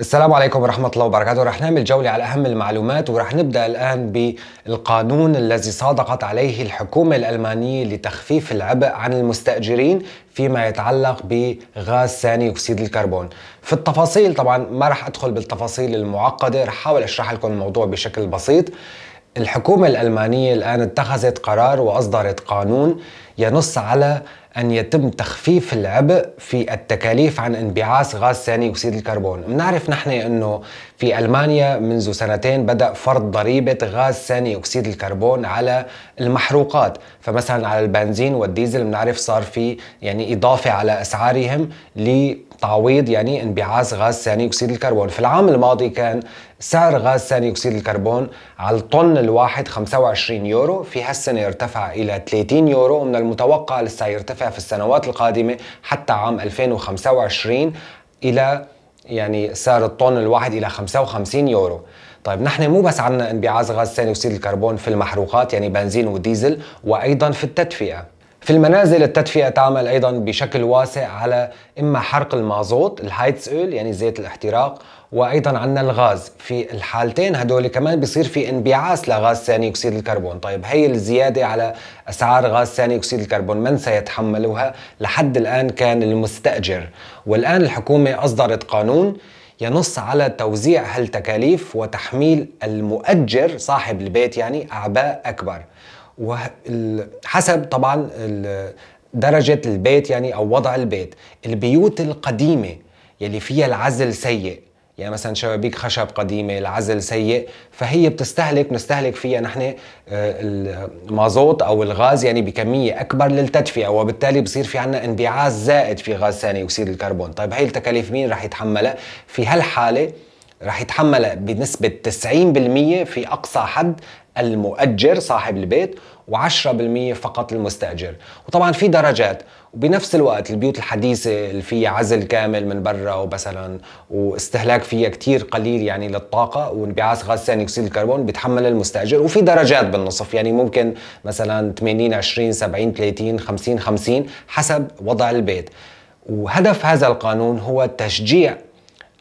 السلام عليكم ورحمة الله وبركاته رح نعمل جولة على أهم المعلومات ورح نبدأ الآن بالقانون الذي صادقت عليه الحكومة الألمانية لتخفيف العبء عن المستأجرين فيما يتعلق بغاز ثاني أكسيد الكربون في التفاصيل طبعا ما رح أدخل بالتفاصيل المعقدة رح أحاول أشرح لكم الموضوع بشكل بسيط الحكومة الألمانية الآن اتخذت قرار وأصدرت قانون ينص على أن يتم تخفيف العبء في التكاليف عن انبعاث غاز ثاني أكسيد الكربون بنعرف نحن أنه في ألمانيا منذ سنتين بدأ فرض ضريبة غاز ثاني أكسيد الكربون على المحروقات فمثلا على البنزين والديزل بنعرف صار في يعني إضافة على أسعارهم لتعويض يعني انبعاث غاز ثاني أكسيد الكربون في العام الماضي كان سعر غاز ثاني أكسيد الكربون على الطن الواحد 25 يورو في هالسنة ارتفع إلى 30 يورو ومن المتوقع لسه يرتفع في السنوات القادمة حتى عام 2025 إلى يعني سعر الطن الواحد إلى 55 يورو طيب نحن مو بس عنا انبعاث غاز ثاني أكسيد الكربون في المحروقات يعني بنزين وديزل وأيضا في التدفئة في المنازل التدفئة تعمل أيضا بشكل واسع على إما حرق المازوت الهايتس أول يعني زيت الاحتراق وأيضا عندنا الغاز في الحالتين هدول كمان بصير في انبعاث لغاز ثاني أكسيد الكربون طيب هي الزيادة على أسعار غاز ثاني أكسيد الكربون من سيتحملها لحد الآن كان المستأجر والآن الحكومة أصدرت قانون ينص على توزيع هالتكاليف وتحميل المؤجر صاحب البيت يعني أعباء أكبر وحسب طبعا درجة البيت يعني أو وضع البيت البيوت القديمة يلي فيها العزل سيء يعني مثلا شبابيك خشب قديمة العزل سيء فهي بتستهلك بنستهلك فيها نحن آه، المازوت أو الغاز يعني بكمية أكبر للتدفئة وبالتالي بصير في عنا انبعاث زائد في غاز ثاني أكسيد الكربون طيب هي التكاليف مين رح يتحملها في هالحالة رح يتحملها بنسبة 90% في أقصى حد المؤجر صاحب البيت و10% فقط المستأجر وطبعا في درجات وبنفس الوقت البيوت الحديثة اللي فيها عزل كامل من برا ومثلا واستهلاك فيها كتير قليل يعني للطاقة وانبعاث غاز ثاني أكسيد الكربون بيتحمل المستأجر وفي درجات بالنصف يعني ممكن مثلا 80 20 70 30 50 50 حسب وضع البيت وهدف هذا القانون هو تشجيع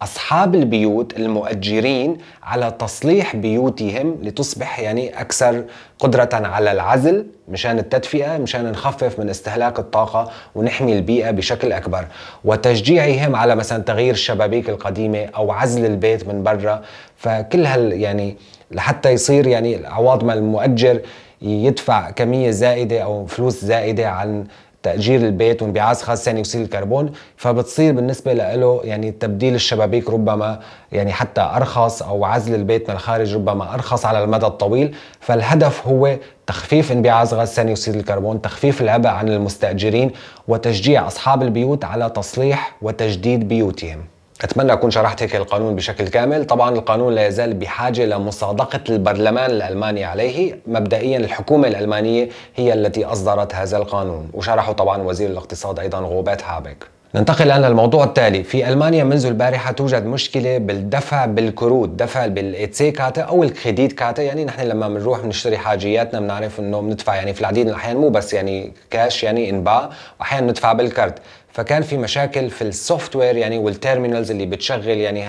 أصحاب البيوت المؤجرين على تصليح بيوتهم لتصبح يعني أكثر قدرة على العزل مشان التدفئة مشان نخفف من استهلاك الطاقة ونحمي البيئة بشكل أكبر وتشجيعهم على مثلا تغيير الشبابيك القديمة أو عزل البيت من برا فكل هال يعني لحتى يصير يعني عوض ما المؤجر يدفع كمية زائدة أو فلوس زائدة عن تأجير البيت وانبعاث خاص ثاني أكسيد الكربون فبتصير بالنسبة له يعني تبديل الشبابيك ربما يعني حتى أرخص أو عزل البيت من الخارج ربما أرخص على المدى الطويل فالهدف هو تخفيف انبعاث غاز ثاني أكسيد الكربون تخفيف العبء عن المستأجرين وتشجيع أصحاب البيوت على تصليح وتجديد بيوتهم اتمنى اكون شرحت هيك القانون بشكل كامل طبعا القانون لا يزال بحاجه لمصادقه البرلمان الالماني عليه مبدئيا الحكومه الالمانيه هي التي اصدرت هذا القانون وشرحه طبعا وزير الاقتصاد ايضا غوبات هابك ننتقل الآن للموضوع التالي في ألمانيا منذ البارحة توجد مشكلة بالدفع بالكروت دفع بالإتسي كاتا أو الكريديت كاتا يعني نحن لما بنروح بنشتري حاجياتنا بنعرف أنه بندفع يعني في العديد من الأحيان مو بس يعني كاش يعني انباع وأحيانا بندفع بالكارت فكان في مشاكل في السوفت وير يعني والتيرمينالز اللي بتشغل يعني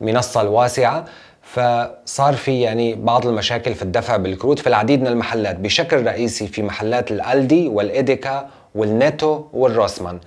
هالمنصة الواسعة فصار في يعني بعض المشاكل في الدفع بالكروت في العديد من المحلات بشكل رئيسي في محلات الألدي والإيديكا والنيتو والروسمان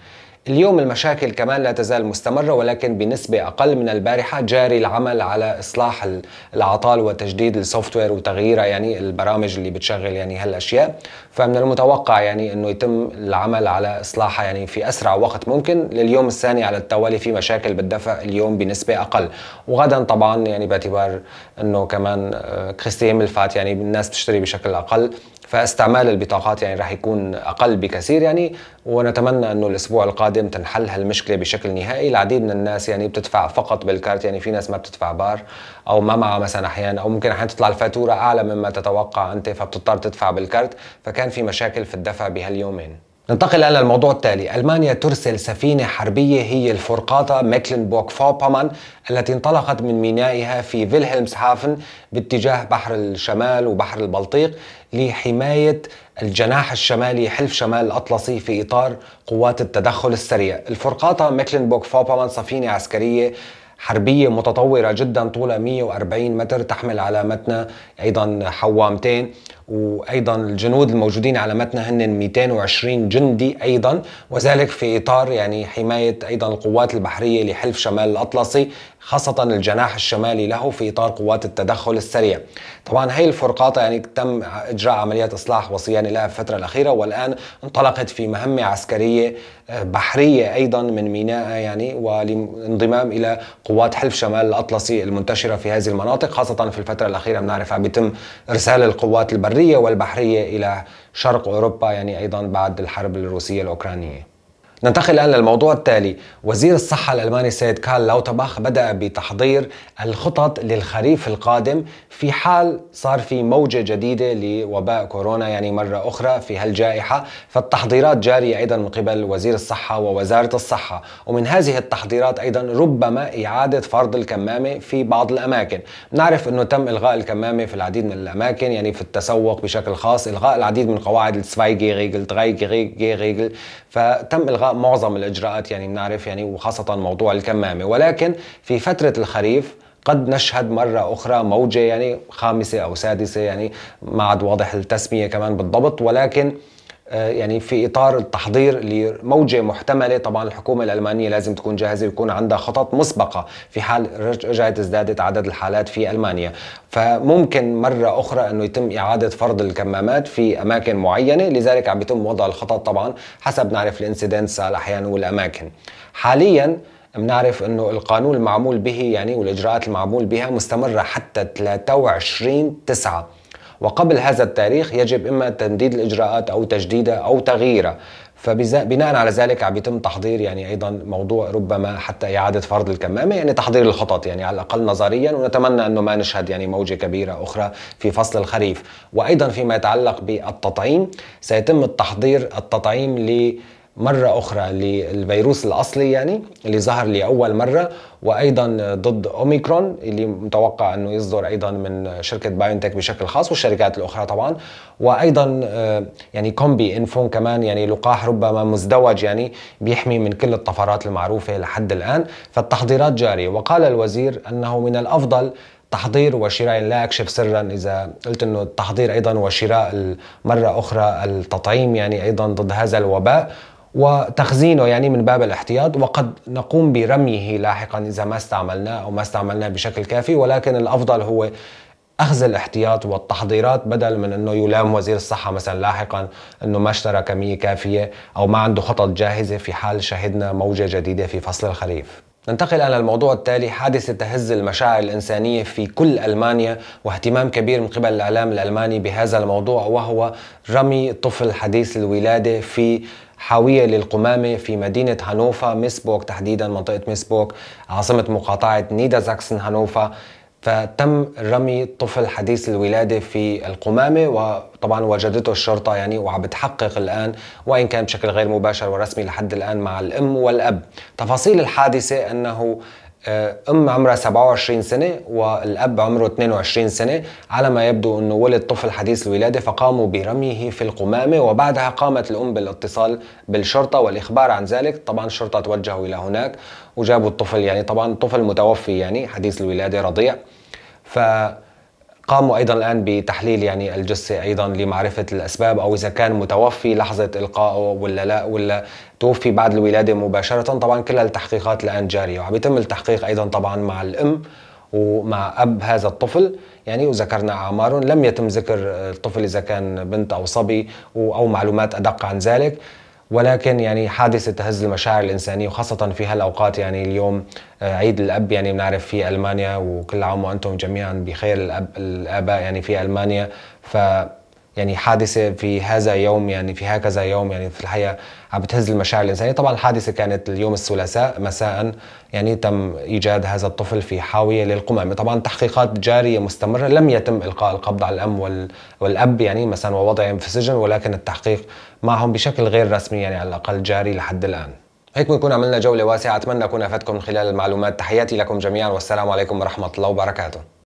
اليوم المشاكل كمان لا تزال مستمرة ولكن بنسبة أقل من البارحة جاري العمل على إصلاح العطال وتجديد السوفت وير وتغييرها يعني البرامج اللي بتشغل يعني هالأشياء فمن المتوقع يعني أنه يتم العمل على إصلاحها يعني في أسرع وقت ممكن لليوم الثاني على التوالي في مشاكل بالدفع اليوم بنسبة أقل وغدا طبعا يعني باعتبار أنه كمان آه، كريستيان الفات يعني الناس تشتري بشكل أقل فاستعمال البطاقات يعني راح يكون أقل بكثير يعني ونتمنى أنه الأسبوع القادم قادم تنحل هالمشكله بشكل نهائي العديد من الناس يعني بتدفع فقط بالكارت يعني في ناس ما بتدفع بار او ما معها مثلا احيانا او ممكن احيانا تطلع الفاتوره اعلى مما تتوقع انت فبتضطر تدفع بالكارت فكان في مشاكل في الدفع بهاليومين ننتقل الى الموضوع التالي، المانيا ترسل سفينه حربيه هي الفرقاطه ميكلنبورغ فوبامان التي انطلقت من مينائها في فيلهلمسهافن باتجاه بحر الشمال وبحر البلطيق لحمايه الجناح الشمالي حلف شمال الأطلسي في إطار قوات التدخل السريع الفرقاطة ميكلنبوك فوبامان سفينة عسكرية حربية متطورة جدا طولها 140 متر تحمل على متنها أيضا حوامتين وأيضا الجنود الموجودين على متنها هن 220 جندي أيضا وذلك في إطار يعني حماية أيضا القوات البحرية لحلف شمال الأطلسي خاصة الجناح الشمالي له في إطار قوات التدخل السريع طبعا هي الفرقاطة يعني تم إجراء عملية إصلاح وصيانة لها في الفترة الأخيرة والآن انطلقت في مهمة عسكرية آه، بحرية أيضا من ميناء يعني والانضمام إلى قوات حلف شمال الأطلسي المنتشرة في هذه المناطق خاصة في الفترة الأخيرة بنعرف عم يتم إرسال القوات البرية والبحرية إلى شرق أوروبا يعني أيضا بعد الحرب الروسية الأوكرانية ننتقل الآن للموضوع التالي وزير الصحة الألماني سيد كارل لاوتباخ بدأ بتحضير الخطط للخريف القادم في حال صار في موجة جديدة لوباء كورونا يعني مرة أخرى في هالجائحة فالتحضيرات جارية أيضا من قبل وزير الصحة ووزارة الصحة ومن هذه التحضيرات أيضا ربما إعادة فرض الكمامة في بعض الأماكن نعرف أنه تم إلغاء الكمامة في العديد من الأماكن يعني في التسوق بشكل خاص إلغاء العديد من قواعد السفايجي ريجل درايجي ريجل فتم إلغاء معظم الاجراءات يعني بنعرف يعني وخاصه موضوع الكمامه ولكن في فتره الخريف قد نشهد مرة أخرى موجة يعني خامسة أو سادسة يعني ما عاد واضح التسمية كمان بالضبط ولكن آه، يعني في اطار التحضير لموجه محتمله طبعا الحكومه الالمانيه لازم تكون جاهزه ويكون عندها خطط مسبقه في حال رجعت ازدادت عدد الحالات في المانيا فممكن مره اخرى انه يتم اعاده فرض الكمامات في اماكن معينه لذلك عم يتم وضع الخطط طبعا حسب نعرف الانسيدنس الاحيان والاماكن حاليا بنعرف انه القانون المعمول به يعني والاجراءات المعمول بها مستمره حتى 23 9 وقبل هذا التاريخ يجب إما تمديد الإجراءات أو تجديدها أو تغييرها فبناء على ذلك عم يتم تحضير يعني ايضا موضوع ربما حتى اعاده فرض الكمامه يعني تحضير الخطط يعني على الاقل نظريا ونتمنى انه ما نشهد يعني موجه كبيره اخرى في فصل الخريف وايضا فيما يتعلق بالتطعيم سيتم التحضير التطعيم ل مرة أخرى للفيروس الأصلي يعني اللي ظهر لأول مرة وأيضا ضد أوميكرون اللي متوقع أنه يصدر أيضا من شركة بايونتك بشكل خاص والشركات الأخرى طبعا وأيضا آه، يعني كومبي إنفون كمان يعني لقاح ربما مزدوج يعني بيحمي من كل الطفرات المعروفة لحد الآن فالتحضيرات جارية وقال الوزير أنه من الأفضل تحضير وشراء لا اكشف سرا اذا قلت انه التحضير ايضا وشراء مره اخرى التطعيم يعني ايضا ضد هذا الوباء وتخزينه يعني من باب الاحتياط وقد نقوم برميه لاحقا إذا ما استعملناه أو ما استعملناه بشكل كافي ولكن الأفضل هو اخذ الاحتياط والتحضيرات بدل من انه يلام وزير الصحه مثلا لاحقا انه ما اشترى كميه كافيه او ما عنده خطط جاهزه في حال شهدنا موجه جديده في فصل الخريف ننتقل الى الموضوع التالي حادثه تهز المشاعر الانسانيه في كل المانيا واهتمام كبير من قبل الاعلام الالماني بهذا الموضوع وهو رمي طفل حديث الولاده في حاوية للقمامة في مدينة هانوفا ميسبوك تحديدا منطقة ميسبوك عاصمة مقاطعة زاكسن هانوفا فتم رمي طفل حديث الولاده في القمامه وطبعا وجدته الشرطه يعني وعم بتحقق الان وان كان بشكل غير مباشر ورسمي لحد الان مع الام والاب. تفاصيل الحادثه انه آه، ام عمرها 27 سنه والاب عمره 22 سنه على ما يبدو انه ولد طفل حديث الولاده فقاموا برميه في القمامه وبعدها قامت الام بالاتصال بالشرطه والاخبار عن ذلك طبعا الشرطه توجهوا الى هناك وجابوا الطفل يعني طبعا طفل متوفي يعني حديث الولاده رضيع ف قاموا ايضا الان بتحليل يعني الجثه ايضا لمعرفه الاسباب او اذا كان متوفي لحظه القائه ولا لا ولا توفي بعد الولاده مباشره طبعا كل التحقيقات الان جاريه وعم يتم التحقيق ايضا طبعا مع الام ومع اب هذا الطفل يعني وذكرنا اعمارهم لم يتم ذكر الطفل اذا كان بنت او صبي او معلومات ادق عن ذلك ولكن يعني حادثه تهز المشاعر الانسانيه وخاصه في هالاوقات يعني اليوم آه، عيد الاب يعني بنعرف في المانيا وكل عام وانتم جميعا بخير الاب الاباء يعني في المانيا ف يعني حادثه في هذا يوم يعني في هكذا يوم يعني في الحقيقه عم بتهز المشاعر الانسانيه طبعا الحادثه كانت اليوم الثلاثاء مساء يعني تم ايجاد هذا الطفل في حاويه للقمامه طبعا تحقيقات جاريه مستمره لم يتم القاء القبض على الام والاب يعني مثلا ووضعهم في السجن ولكن التحقيق معهم بشكل غير رسمي يعني على الاقل جاري لحد الان هيك بنكون عملنا جولة واسعة أتمنى أكون أفدتكم من خلال المعلومات تحياتي لكم جميعا والسلام عليكم ورحمة الله وبركاته